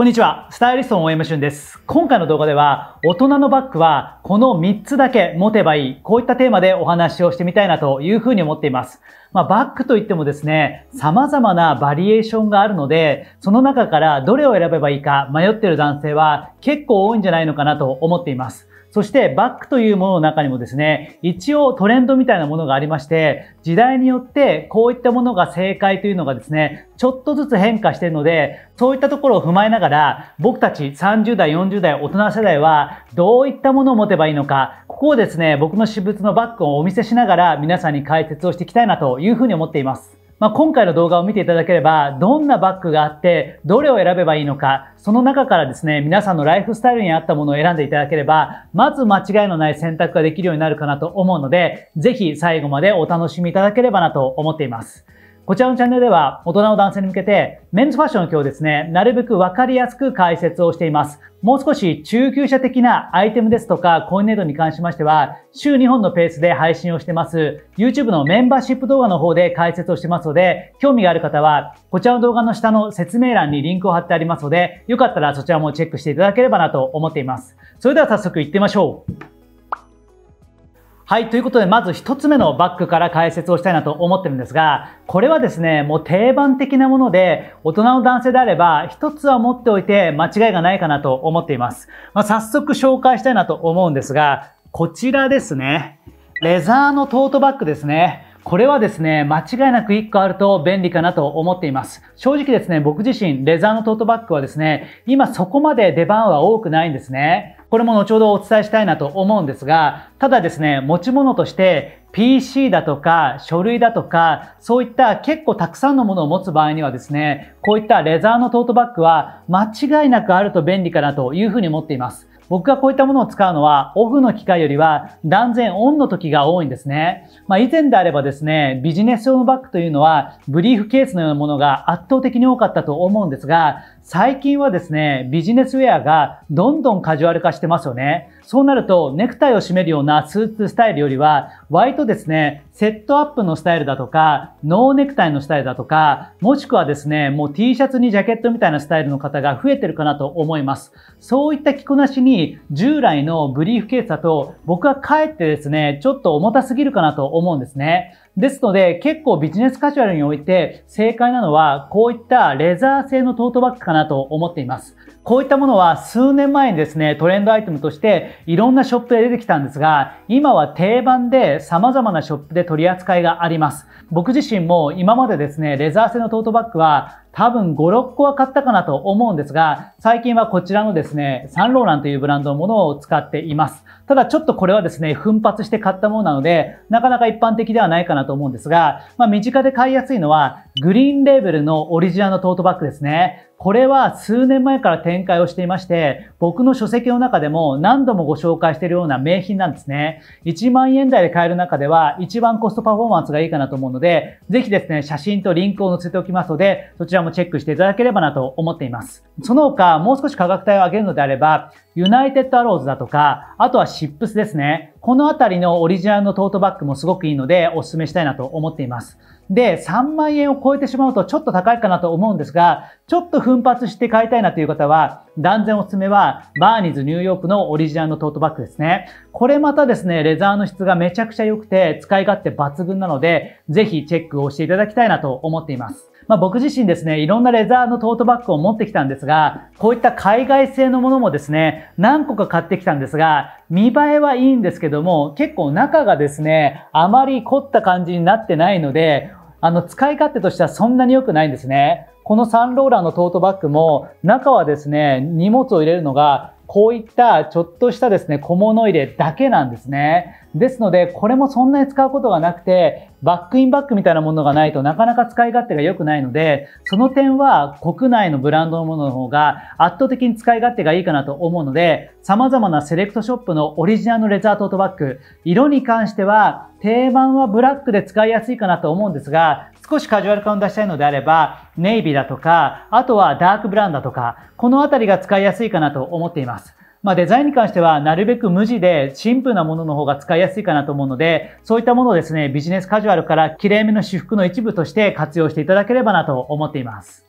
こんにちは。スタイリストの大山俊です。今回の動画では、大人のバッグはこの3つだけ持てばいい。こういったテーマでお話をしてみたいなというふうに思っています。まあ、バッグといってもですね、様々なバリエーションがあるので、その中からどれを選べばいいか迷っている男性は結構多いんじゃないのかなと思っています。そしてバックというものの中にもですね、一応トレンドみたいなものがありまして、時代によってこういったものが正解というのがですね、ちょっとずつ変化しているので、そういったところを踏まえながら、僕たち30代、40代、大人世代はどういったものを持てばいいのか、ここをですね、僕の私物のバッグをお見せしながら皆さんに解説をしていきたいなというふうに思っています。まあ、今回の動画を見ていただければ、どんなバッグがあって、どれを選べばいいのか、その中からですね、皆さんのライフスタイルに合ったものを選んでいただければ、まず間違いのない選択ができるようになるかなと思うので、ぜひ最後までお楽しみいただければなと思っています。こちらのチャンネルでは大人の男性に向けてメンズファッションの今日ですね、なるべくわかりやすく解説をしています。もう少し中級者的なアイテムですとかコインネートに関しましては、週2本のペースで配信をしてます。YouTube のメンバーシップ動画の方で解説をしてますので、興味がある方は、こちらの動画の下の説明欄にリンクを貼ってありますので、よかったらそちらもチェックしていただければなと思っています。それでは早速行ってみましょう。はい。ということで、まず1つ目のバッグから解説をしたいなと思ってるんですが、これはですね、もう定番的なもので、大人の男性であれば、1つは持っておいて間違いがないかなと思っています。まあ、早速紹介したいなと思うんですが、こちらですね。レザーのトートバッグですね。これはですね、間違いなく1個あると便利かなと思っています。正直ですね、僕自身、レザーのトートバッグはですね、今そこまで出番は多くないんですね。これも後ほどお伝えしたいなと思うんですが、ただですね、持ち物として PC だとか書類だとか、そういった結構たくさんのものを持つ場合にはですね、こういったレザーのトートバッグは間違いなくあると便利かなというふうに思っています。僕がこういったものを使うのは、オフの機会よりは断然オンの時が多いんですね。まあ、以前であればですね、ビジネス用のバッグというのは、ブリーフケースのようなものが圧倒的に多かったと思うんですが、最近はですね、ビジネスウェアがどんどんカジュアル化してますよね。そうなると、ネクタイを締めるようなスーツスタイルよりは、割とですね、セットアップのスタイルだとか、ノーネクタイのスタイルだとか、もしくはですね、もう T シャツにジャケットみたいなスタイルの方が増えてるかなと思います。そういった着こなしに、従来のブリーフケースだと、僕はかえってですね、ちょっと重たすぎるかなと思うんですね。ですので、結構ビジネスカジュアルにおいて正解なのは、こういったレザー製のトートバッグかなと思っています。こういったものは数年前にですね、トレンドアイテムとしていろんなショップで出てきたんですが、今は定番で様々なショップで取り扱いがあります。僕自身も今までですね、レザー製のトートバッグは多分5、6個は買ったかなと思うんですが、最近はこちらのですね、サンローランというブランドのものを使っています。ただちょっとこれはですね、奮発して買ったものなので、なかなか一般的ではないかなと思うんですが、まあ身近で買いやすいのは、グリーンレーベルのオリジナルのトートバッグですね。これは数年前から展開をしていまして、僕の書籍の中でも何度もご紹介しているような名品なんですね。1万円台で買える中では一番コストパフォーマンスがいいかなと思うので、ぜひですね、写真とリンクを載せておきますので、そちらもチェックしていただければなと思っています。その他、もう少し価格帯を上げるのであれば、ユナイテッドアローズだとか、あとはシップスですね。このあたりのオリジナルのトートバッグもすごくいいのでお勧めしたいなと思っています。で、3万円を超えてしまうとちょっと高いかなと思うんですが、ちょっと奮発して買いたいなという方は、断然おすすめは、バーニーズニューヨークのオリジナルのトートバッグですね。これまたですね、レザーの質がめちゃくちゃ良くて、使い勝手抜群なので、ぜひチェックをしていただきたいなと思っています。まあ、僕自身ですね、いろんなレザーのトートバッグを持ってきたんですが、こういった海外製のものもですね、何個か買ってきたんですが、見栄えはいいんですけども、結構中がですね、あまり凝った感じになってないので、あの、使い勝手としてはそんなに良くないんですね。このサンローラーのトートバッグも、中はですね、荷物を入れるのがこういったちょっとしたですね、小物入れだけなんですね。ですので、これもそんなに使うことがなくて、バックインバックみたいなものがないとなかなか使い勝手が良くないので、その点は国内のブランドのものの方が圧倒的に使い勝手がいいかなと思うので、様々なセレクトショップのオリジナルのレザートートバッグ、色に関しては定番はブラックで使いやすいかなと思うんですが、少しカジュアル感を出したいのであれば、ネイビーだとか、あとはダークブラウンだとか、このあたりが使いやすいかなと思っています。まあ、デザインに関してはなるべく無地でシンプルなものの方が使いやすいかなと思うので、そういったものをですね、ビジネスカジュアルからきれいめの私服の一部として活用していただければなと思っています。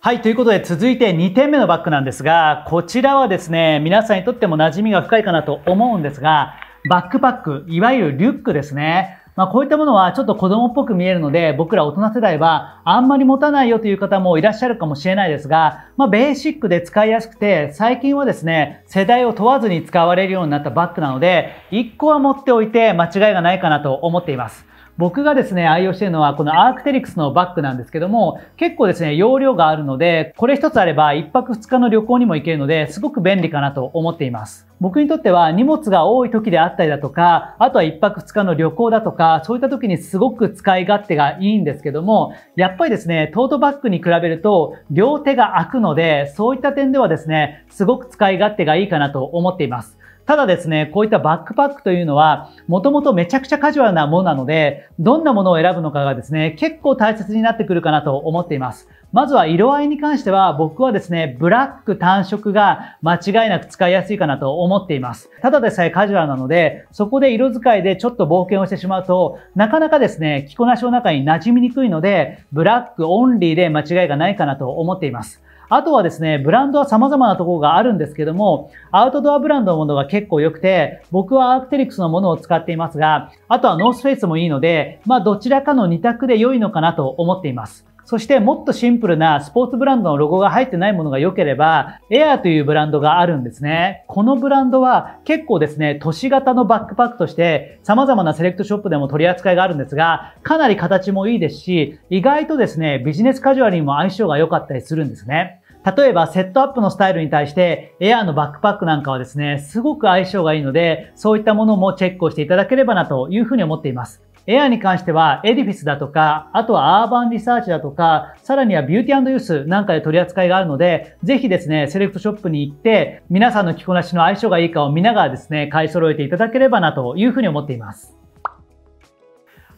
はい、ということで続いて2点目のバッグなんですが、こちらはですね、皆さんにとっても馴染みが深いかなと思うんですが、バックパック、いわゆるリュックですね。まあ、こういったものはちょっと子供っぽく見えるので、僕ら大人世代はあんまり持たないよという方もいらっしゃるかもしれないですが、まあ、ベーシックで使いやすくて、最近はですね、世代を問わずに使われるようになったバッグなので、1個は持っておいて間違いがないかなと思っています。僕がですね、愛用しているのはこのアークテリクスのバッグなんですけども、結構ですね、容量があるので、これ一つあれば1泊2日の旅行にも行けるので、すごく便利かなと思っています。僕にとっては荷物が多い時であったりだとか、あとは1泊2日の旅行だとか、そういった時にすごく使い勝手がいいんですけども、やっぱりですね、トートバッグに比べると両手が空くので、そういった点ではですね、すごく使い勝手がいいかなと思っています。ただですね、こういったバックパックというのは、もともとめちゃくちゃカジュアルなものなので、どんなものを選ぶのかがですね、結構大切になってくるかなと思っています。まずは色合いに関しては僕はですね、ブラック単色が間違いなく使いやすいかなと思っています。ただでさえカジュアルなので、そこで色使いでちょっと冒険をしてしまうと、なかなかですね、着こなしの中に馴染みにくいので、ブラックオンリーで間違いがないかなと思っています。あとはですね、ブランドは様々なところがあるんですけども、アウトドアブランドのものが結構良くて、僕はアークテリクスのものを使っていますが、あとはノースフェイスもいいので、まあどちらかの2択で良いのかなと思っています。そしてもっとシンプルなスポーツブランドのロゴが入ってないものが良ければ、エアーというブランドがあるんですね。このブランドは結構ですね、都市型のバックパックとして様々なセレクトショップでも取り扱いがあるんですが、かなり形もいいですし、意外とですね、ビジネスカジュアルにも相性が良かったりするんですね。例えばセットアップのスタイルに対してエアーのバックパックなんかはですね、すごく相性がいいので、そういったものもチェックをしていただければなというふうに思っています。エアーに関しては、エディフィスだとか、あとはアーバンリサーチだとか、さらにはビューティーユースなんかで取り扱いがあるので、ぜひですね、セレクトショップに行って、皆さんの着こなしの相性がいいかを見ながらですね、買い揃えていただければなというふうに思っています。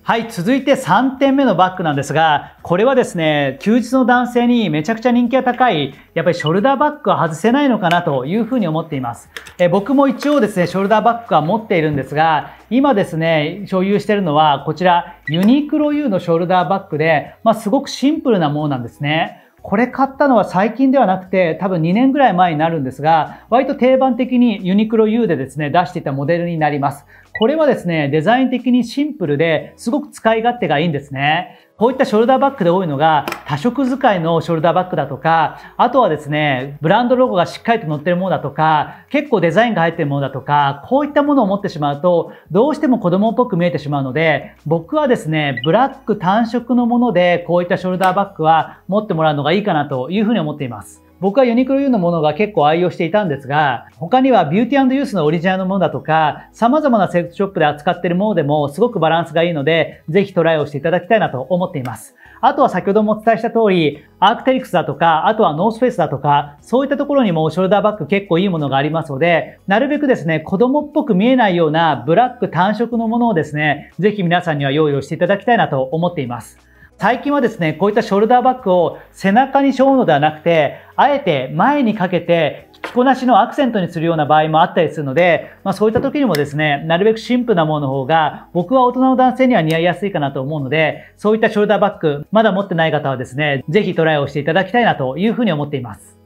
はい、続いて3点目のバッグなんですが、これはですね、休日の男性にめちゃくちゃ人気が高い、やっぱりショルダーバッグは外せないのかなというふうに思っています。え僕も一応ですね、ショルダーバッグは持っているんですが、今ですね、所有しているのはこちら、ユニクロ U のショルダーバッグで、まあ、すごくシンプルなものなんですね。これ買ったのは最近ではなくて、多分2年ぐらい前になるんですが、割と定番的にユニクロ U でですね、出していたモデルになります。これはですね、デザイン的にシンプルですごく使い勝手がいいんですね。こういったショルダーバッグで多いのが多色使いのショルダーバッグだとか、あとはですね、ブランドロゴがしっかりと載ってるものだとか、結構デザインが入ってるものだとか、こういったものを持ってしまうと、どうしても子供っぽく見えてしまうので、僕はですね、ブラック単色のもので、こういったショルダーバッグは持ってもらうのがいいかなというふうに思っています。僕はユニクロ U のものが結構愛用していたんですが、他にはビューティーユースのオリジナルのものだとか、様々なセックトショップで扱っているものでもすごくバランスがいいので、ぜひトライをしていただきたいなと思っています。あとは先ほどもお伝えした通り、アークテリクスだとか、あとはノースフェイスだとか、そういったところにもショルダーバッグ結構いいものがありますので、なるべくですね、子供っぽく見えないようなブラック単色のものをですね、ぜひ皆さんには用意をしていただきたいなと思っています。最近はですね、こういったショルダーバッグを背中に背負うのではなくて、あえて前にかけて着こなしのアクセントにするような場合もあったりするので、まあ、そういった時にもですね、なるべくシンプルなものの方が、僕は大人の男性には似合いやすいかなと思うので、そういったショルダーバッグ、まだ持ってない方はですね、ぜひトライをしていただきたいなというふうに思っています。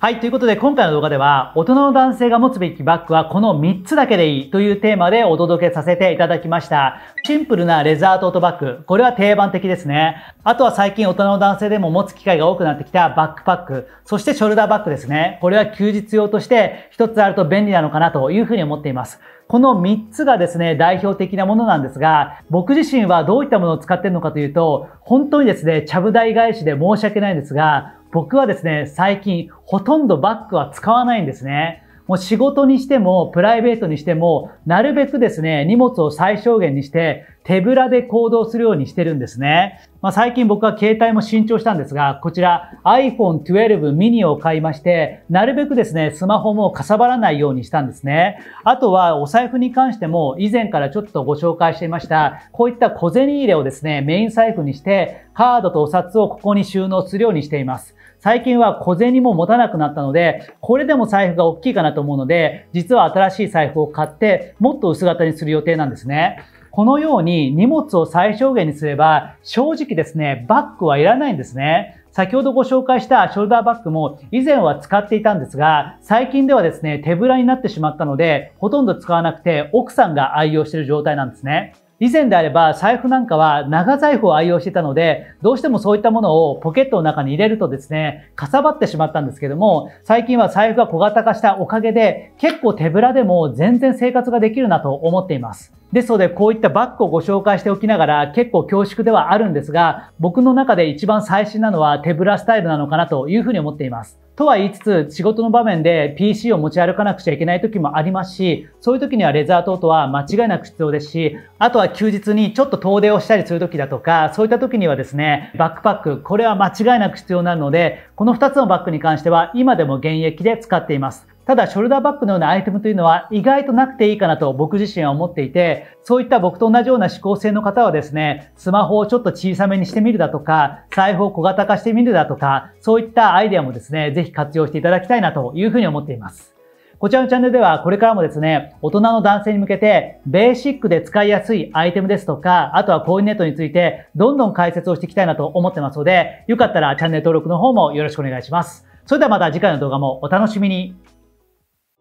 はい。ということで、今回の動画では、大人の男性が持つべきバッグはこの3つだけでいいというテーマでお届けさせていただきました。シンプルなレザートートバッグ。これは定番的ですね。あとは最近大人の男性でも持つ機会が多くなってきたバックパック。そしてショルダーバッグですね。これは休日用として1つあると便利なのかなというふうに思っています。この3つがですね、代表的なものなんですが、僕自身はどういったものを使ってるのかというと、本当にですね、ちゃぶ台返しで申し訳ないんですが、僕はですね、最近ほとんどバッグは使わないんですね。もう仕事にしてもプライベートにしても、なるべくですね、荷物を最小限にして、手ぶらで行動するようにしてるんですね。まあ、最近僕は携帯も新調したんですが、こちら iPhone 12 mini を買いまして、なるべくですね、スマホもかさばらないようにしたんですね。あとはお財布に関しても、以前からちょっとご紹介していました、こういった小銭入れをですね、メイン財布にして、カードとお札をここに収納するようにしています。最近は小銭も持たなくなったので、これでも財布が大きいかなと思うので、実は新しい財布を買って、もっと薄型にする予定なんですね。このように荷物を最小限にすれば、正直ですね、バッグはいらないんですね。先ほどご紹介したショルダーバッグも以前は使っていたんですが、最近ではですね、手ぶらになってしまったので、ほとんど使わなくて奥さんが愛用している状態なんですね。以前であれば財布なんかは長財布を愛用してたので、どうしてもそういったものをポケットの中に入れるとですね、かさばってしまったんですけども、最近は財布が小型化したおかげで、結構手ぶらでも全然生活ができるなと思っています。ですので、こういったバッグをご紹介しておきながら結構恐縮ではあるんですが、僕の中で一番最新なのは手ぶらスタイルなのかなというふうに思っています。とは言いつつ、仕事の場面で PC を持ち歩かなくちゃいけない時もありますし、そういう時にはレザートートは間違いなく必要ですし、あとは休日にちょっと遠出をしたりする時だとか、そういった時にはですね、バックパック、これは間違いなく必要なので、この2つのバッグに関しては今でも現役で使っています。ただ、ショルダーバッグのようなアイテムというのは意外となくていいかなと僕自身は思っていて、そういった僕と同じような思考性の方はですね、スマホをちょっと小さめにしてみるだとか、財布を小型化してみるだとか、そういったアイデアもですね、ぜひ活用していただきたいなというふうに思っています。こちらのチャンネルではこれからもですね、大人の男性に向けて、ベーシックで使いやすいアイテムですとか、あとはコーディネートについて、どんどん解説をしていきたいなと思ってますので、よかったらチャンネル登録の方もよろしくお願いします。それではまた次回の動画もお楽しみに。